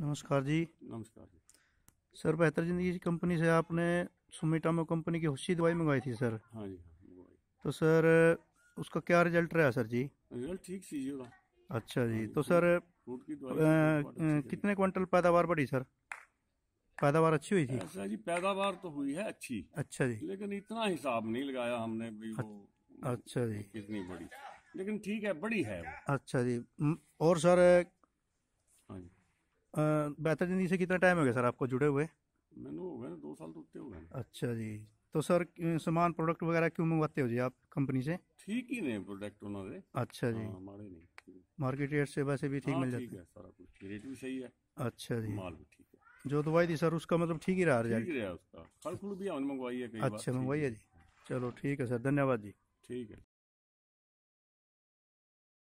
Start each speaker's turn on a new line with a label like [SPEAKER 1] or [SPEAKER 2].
[SPEAKER 1] नमस्कार जी नमस्कार जी सर बेहतर ज़िंदगी कंपनी से आपने सुमिटामो कंपनी की हुस्सी दवाई मंगवाई थी सर हाँ जी हाँ तो सर उसका क्या रिजल्ट रहा सर जी
[SPEAKER 2] रिजल्ट ठीक सी जी
[SPEAKER 1] अच्छा जी हाँ तो सर कितने क्विंटल पैदावार बढ़ी सर पैदावार अच्छी हुई थी अच्छा
[SPEAKER 3] जी पैदावार तो हुई है अच्छी अच्छा जी लेकिन इतना हिसाब नहीं लगाया हमने भी वो अच्छा जी कितनी बड़ी लेकिन ठीक है बड़ी है
[SPEAKER 1] अच्छा जी और सर बेहतर ज़िंदगी से कितना टाइम हो गया सर आपको जुड़े हुए
[SPEAKER 4] मैंने हो गया दो साल तो उतने हो गए
[SPEAKER 1] अच्छा जी तो सर सामान प्रोडक्ट वगैरह क्यों मंगवाते हो जी आप कंपनी से
[SPEAKER 5] ठीक ही नहीं प्रोडक्ट उन्होंने अच्छा जी हमारे हाँ, नहीं मार्केट रेट से वैसे भी ठीक हाँ, मिल जाता है सारा कुछ रेट भी सही है
[SPEAKER 1] अच्छा जी माल भी ठीक है जो दवाई थी सर उसका मतलब ठीक ही रहा ठीक रहा
[SPEAKER 5] उसका फल फूल
[SPEAKER 6] भी हमने मंगवाई है कई अच्छा, बार अच्छा मंगवाई है
[SPEAKER 1] जी चलो ठीक है सर धन्यवाद जी
[SPEAKER 6] ठीक है